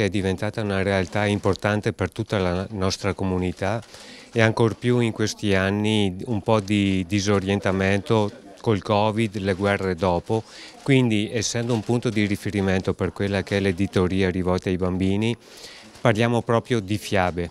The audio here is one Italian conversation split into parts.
è diventata una realtà importante per tutta la nostra comunità e ancor più in questi anni un po' di disorientamento col Covid, le guerre dopo, quindi essendo un punto di riferimento per quella che è l'editoria rivolta ai bambini, parliamo proprio di fiabe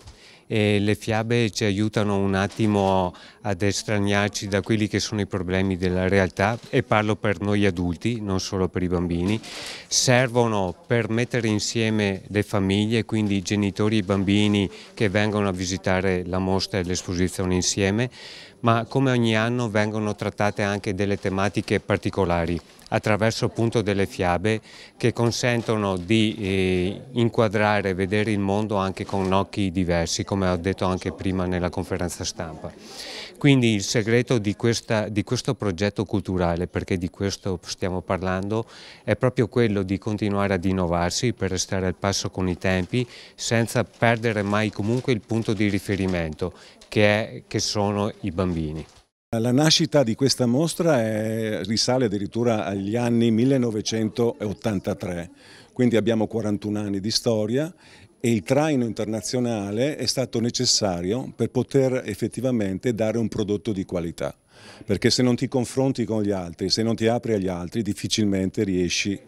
e le fiabe ci aiutano un attimo ad estraniarci da quelli che sono i problemi della realtà e parlo per noi adulti, non solo per i bambini, servono per mettere insieme le famiglie, quindi i genitori e i bambini che vengono a visitare la mostra e l'esposizione insieme, ma come ogni anno vengono trattate anche delle tematiche particolari attraverso appunto delle fiabe che consentono di eh, inquadrare vedere il mondo anche con occhi diversi, come come ho detto anche prima nella conferenza stampa. Quindi il segreto di, questa, di questo progetto culturale, perché di questo stiamo parlando, è proprio quello di continuare ad innovarsi per restare al passo con i tempi senza perdere mai comunque il punto di riferimento che, è, che sono i bambini. La nascita di questa mostra è, risale addirittura agli anni 1983, quindi abbiamo 41 anni di storia e il traino internazionale è stato necessario per poter effettivamente dare un prodotto di qualità. Perché se non ti confronti con gli altri, se non ti apri agli altri, difficilmente riesci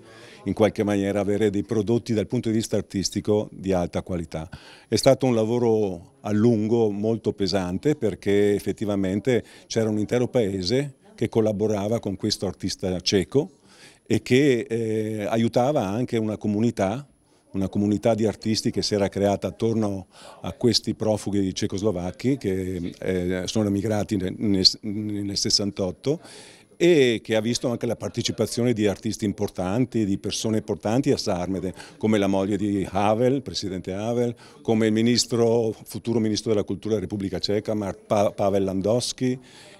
in qualche maniera ad avere dei prodotti dal punto di vista artistico di alta qualità. È stato un lavoro a lungo molto pesante perché effettivamente c'era un intero paese che collaborava con questo artista cieco e che eh, aiutava anche una comunità una comunità di artisti che si era creata attorno a questi profughi cecoslovacchi che eh, sono emigrati nel, nel 68 e che ha visto anche la partecipazione di artisti importanti, di persone importanti a Sarmede, come la moglie di Havel, presidente Havel, come il ministro, futuro ministro della cultura della Repubblica Ceca, pa Pavel Landowski.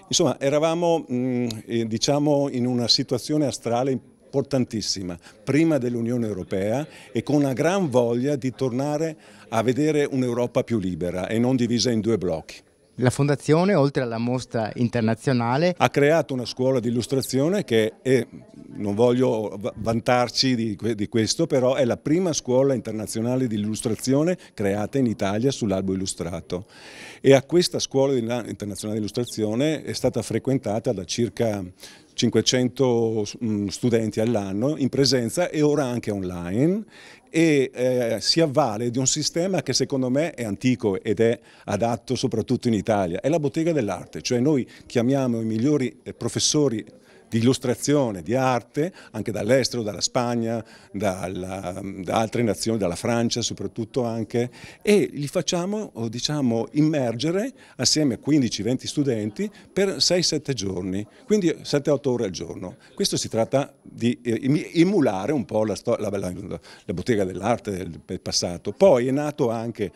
Insomma, eravamo mh, mm, eh, diciamo, in una situazione astrale importante importantissima, prima dell'Unione Europea e con una gran voglia di tornare a vedere un'Europa più libera e non divisa in due blocchi. La Fondazione, oltre alla mostra internazionale, ha creato una scuola di illustrazione che è, non voglio vantarci di, di questo, però è la prima scuola internazionale di illustrazione creata in Italia sull'albo illustrato. E a questa scuola internazionale di illustrazione è stata frequentata da circa 500 mm, studenti all'anno in presenza e ora anche online e eh, si avvale di un sistema che secondo me è antico ed è adatto soprattutto in Italia, è la bottega dell'arte, cioè noi chiamiamo i migliori eh, professori di illustrazione, di arte, anche dall'estero, dalla Spagna, dalla, da altre nazioni, dalla Francia soprattutto anche, e li facciamo diciamo, immergere assieme a 15-20 studenti per 6-7 giorni, quindi 7-8 ore al giorno. Questo si tratta di emulare eh, un po' la, la, la, la bottega dell'arte del, del passato. Poi è nato anche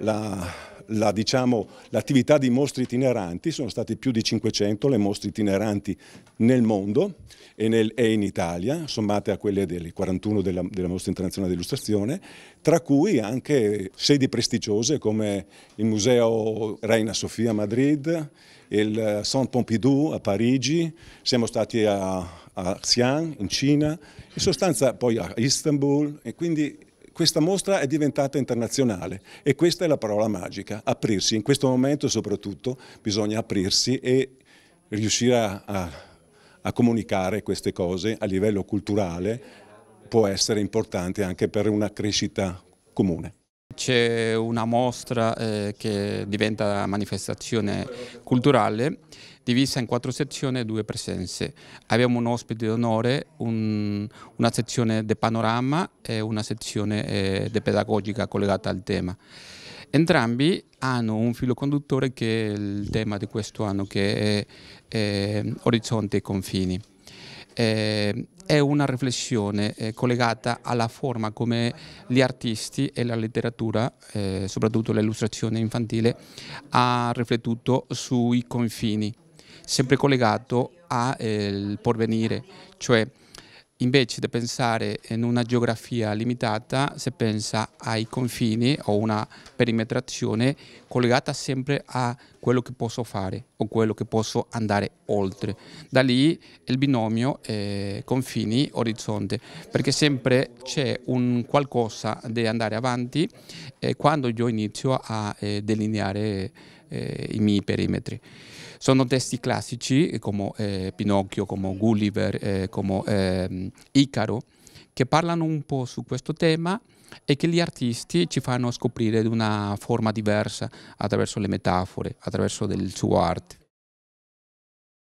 la Diciamo, l'attività diciamo, di mostre itineranti, sono state più di 500 le mostre itineranti nel mondo e, nel, e in Italia, sommate a quelle del 41 della, della Mostra Internazionale dell'Illustrazione, tra cui anche sedi prestigiose come il Museo Reina Sofia a Madrid, il Centre Pompidou a Parigi, siamo stati a, a Xi'an in Cina, in sostanza poi a Istanbul e quindi questa mostra è diventata internazionale e questa è la parola magica, aprirsi. In questo momento soprattutto bisogna aprirsi e riuscire a, a, a comunicare queste cose a livello culturale può essere importante anche per una crescita comune. C'è una mostra eh, che diventa manifestazione culturale divisa in quattro sezioni e due presenze. Abbiamo un ospite d'onore, un, una sezione di panorama e una sezione eh, di pedagogica collegata al tema. Entrambi hanno un filo conduttore che è il tema di questo anno, che è, è Orizzonte e Confini eh, è una riflessione eh, collegata alla forma come gli artisti e la letteratura, eh, soprattutto l'illustrazione infantile, ha riflettuto sui confini, sempre collegato al eh, porvenire, cioè invece di pensare in una geografia limitata si pensa ai confini o una perimetrazione collegata sempre a quello che posso fare o quello che posso andare oltre. Da lì il binomio eh, confini-orizzonte, perché sempre c'è un qualcosa di andare avanti eh, quando io inizio a eh, delineare eh, i miei perimetri. Sono testi classici eh, come eh, Pinocchio, come Gulliver, eh, come eh, Icaro, che parlano un po' su questo tema e che gli artisti ci fanno scoprire di una forma diversa attraverso le metafore, attraverso il suo arte.